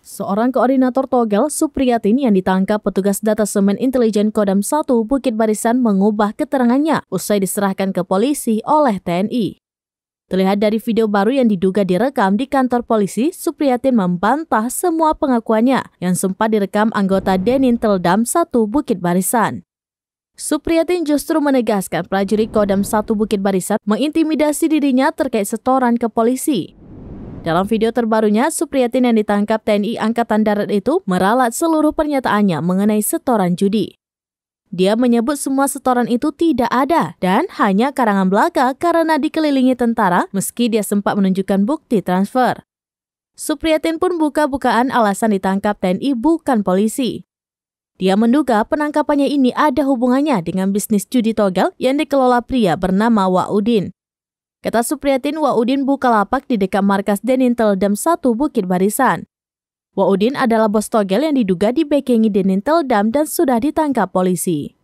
Seorang koordinator Togel, Supriyatin yang ditangkap petugas data semen intelijen Kodam 1 Bukit Barisan mengubah keterangannya usai diserahkan ke polisi oleh TNI. Terlihat dari video baru yang diduga direkam di kantor polisi, Supriyatin membantah semua pengakuannya yang sempat direkam anggota Denin Teldam 1 Bukit Barisan. Supriyatin justru menegaskan prajurit Kodam 1 Bukit Barisan mengintimidasi dirinya terkait setoran ke polisi. Dalam video terbarunya, Supriyatin yang ditangkap TNI Angkatan Darat itu meralat seluruh pernyataannya mengenai setoran judi. Dia menyebut semua setoran itu tidak ada dan hanya karangan belaka karena dikelilingi tentara meski dia sempat menunjukkan bukti transfer. Supriyatin pun buka-bukaan alasan ditangkap TNI bukan polisi. Dia menduga penangkapannya ini ada hubungannya dengan bisnis judi togel yang dikelola pria bernama Waudin. Kata Supriyatin Waudin lapak di dekat markas Denintel Dam 1 Bukit Barisan. Waudin adalah bos togel yang diduga dibekingi Denintel Dam dan sudah ditangkap polisi.